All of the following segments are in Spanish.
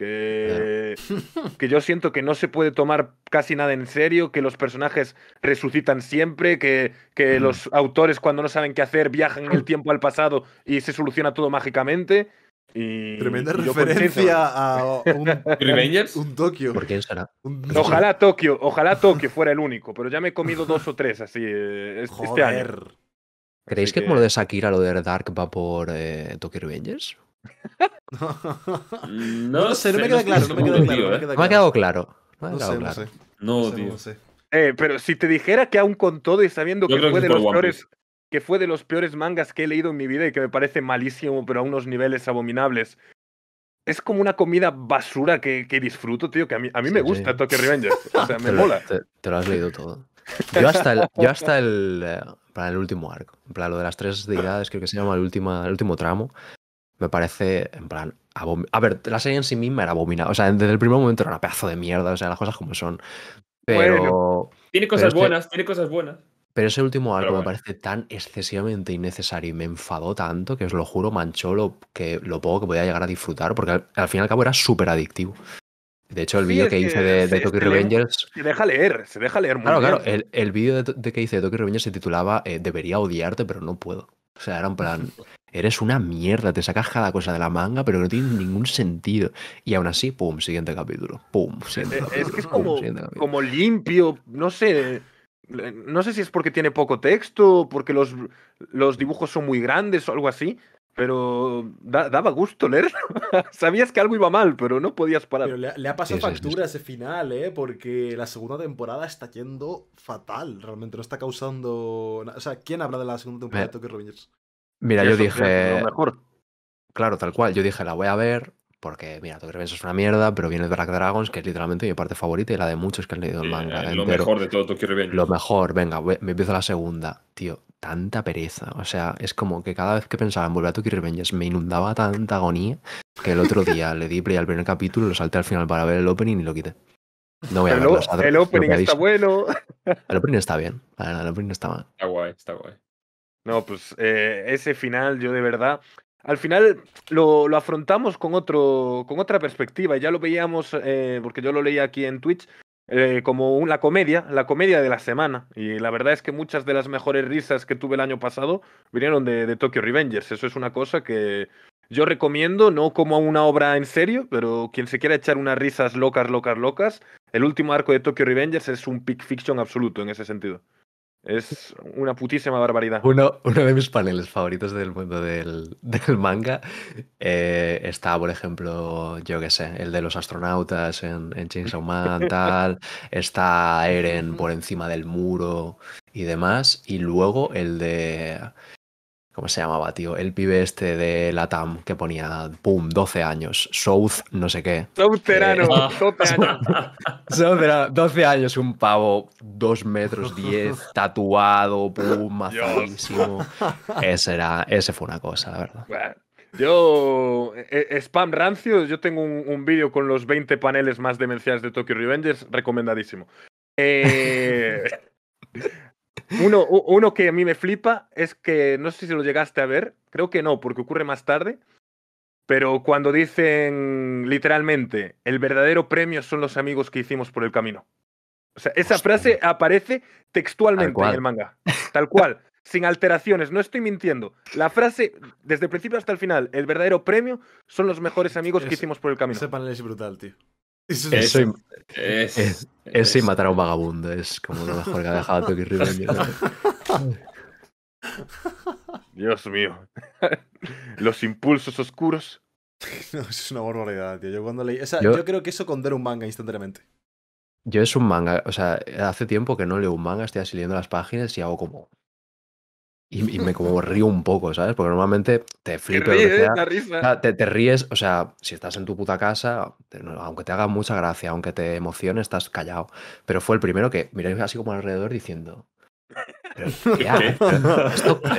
Que, yo siento que no se puede tomar casi nada en serio, que los personajes resucitan siempre, que, que los autores cuando no saben qué hacer viajan el tiempo al pasado y se soluciona todo mágicamente. Y Tremenda referencia a un, Tokio. será? Ojalá Tokio, ojalá fuera el único, pero ya me he comido dos o tres así eh, este año. ¿Creéis que, como lo de Sakira, lo de Dark va por eh, Tokyo Revengers? no, no, sé, no me queda claro. No me queda ¿eh? claro. No ha quedado claro. No, sé, no sé. Eh, pero si te dijera que aún con todo y sabiendo que fue, de los peores, que fue de los peores mangas que he leído en mi vida y que me parece malísimo, pero a unos niveles abominables. Es como una comida basura que, disfruto, tío, que a mí, a mí me gusta Toque Revenge, O sea, me mola. te, lo has leído todo. Yo hasta el, yo hasta el, eh, para el último arco, plan, lo de las tres deidades, creo que se llama el, última, el último tramo, me parece, en plan, a ver, la serie en sí misma era abominable. O sea, desde el primer momento era una pedazo de mierda, o sea, las cosas como son. Pero. tiene cosas buenas, tiene cosas buenas. Pero ese último arco me parece tan excesivamente innecesario y me enfadó tanto que os lo juro, manchó lo, que, lo poco que podía llegar a disfrutar, porque al, fin y al cabo era súper adictivo. De hecho, el vídeo que, hice de, Tokyo Revengers. Se deja leer, se deja leer mucho. Claro, claro. El, el vídeo de, de, que hice de Tokyo Revengers se titulaba eh, Debería odiarte, pero no puedo. O sea, era en plan. Eres una mierda, te sacas cada cosa de la manga, pero no tiene ningún sentido. Y aún así, pum, siguiente capítulo. Pum, eh, es, que es como, limpio, no sé. No sé si es porque tiene poco texto, porque los, los dibujos son muy grandes o algo así, pero daba gusto leerlo. Sabías que algo iba mal, pero no podías parar. le, ha pasado factura ese final, ¿eh? Porque la segunda temporada está yendo fatal. Realmente no está causando. O sea, ¿quién habla de la segunda temporada de Toque Mira, yo dije. Claro, tal cual. Yo dije, la voy a ver, porque mira, Tokyo Revengers es una mierda, pero viene Black Dragons, que es literalmente mi parte favorita y la de muchos que han leído el manga. lo mejor de todo Tokyo Revengers. Lo mejor, venga, me empiezo la segunda. Tío, tanta pereza. O sea, es como que cada vez que pensaba en volver a Tokyo Revengers me inundaba tanta agonía que el otro día le di play al primer capítulo, lo salté al final para ver el opening y lo quité. No voy a el, el, opening está bueno. El opening está bien. El opening está mal. Está guay, está guay. No, pues eh, ese final yo de verdad... Al final lo, lo, afrontamos con, otro, con otra perspectiva, ya lo veíamos, eh, porque yo lo leía aquí en Twitch, eh, como la comedia, la comedia de la semana. Y la verdad es que muchas de las mejores risas que tuve el año pasado vinieron de, de, Tokyo Revengers. Eso es una cosa que yo recomiendo, no como una obra en serio, pero quien se quiera echar unas risas locas, locas, locas, el último arco de Tokyo Revengers es un pick fiction absoluto en ese sentido. Es una putísima barbaridad. Uno, uno de mis paneles favoritos del mundo del, manga eh, está, por ejemplo, yo qué sé, el de los astronautas en, en Chainsaw Man, tal. Está Eren por encima del muro y demás. Y luego el de. ¿Cómo se llamaba, tío? El pibe este de TAM que ponía, pum, 12 años, South no sé qué. South Terano, eh, 12 años, un pavo, 2 metros 10, tatuado, pum, mazadísimo. Ese, ese fue una cosa, la verdad. yo, eh, eh, spam rancio, yo tengo un, vídeo con los 20 paneles más demenciales de Tokyo Revengers, recomendadísimo. Eh, uno, uno que a mí me flipa es que, no sé si lo llegaste a ver, creo que no, porque ocurre más tarde, pero cuando dicen literalmente, el verdadero premio son los amigos que hicimos por el camino. O sea, esa frase aparece textualmente en el manga, tal cual, sin alteraciones, no estoy mintiendo. La frase, desde el principio hasta el final, el verdadero premio son los mejores amigos que hicimos por el camino. Ese panel es brutal, tío. Eso es, matar a un vagabundo, es como lo mejor que ha dejado mi Dios mío. Los impulsos oscuros. es una barbaridad, tío. Yo cuando leí. O sea, yo, creo que eso condena un manga instantáneamente. Yo es un manga. O sea, hace tiempo que no leo un manga, estoy así leyendo las páginas y hago como. Y, me como río un poco, ¿sabes? Porque normalmente te flipas. ¿eh? Te, te, ríes, o sea, si estás en tu puta casa, aunque te haga mucha gracia, aunque te emocione, estás callado. Pero fue el primero que miré así como alrededor diciendo.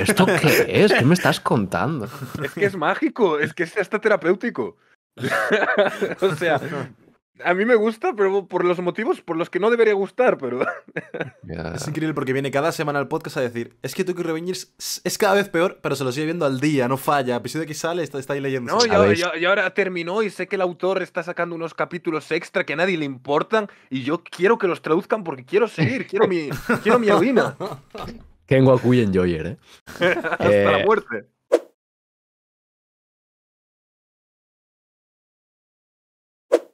¿esto, qué es? ¿Qué me estás contando? Es que es mágico, es que es hasta terapéutico. o sea, a mí me gusta, pero por los motivos por los que no debería gustar, pero... Es increíble porque viene cada semana al podcast a decir, es que Tokyo Revengers es cada vez peor, pero se lo sigue viendo al día, no falla. Episodio que sale, está, ahí leyendo. No, yo ahora, terminó y sé que el autor está sacando unos capítulos extra que a nadie le importan y yo quiero que los traduzcan porque quiero seguir, quiero mi, quiero mi Ken en Joyer, ¿eh? Hasta la eh, muerte.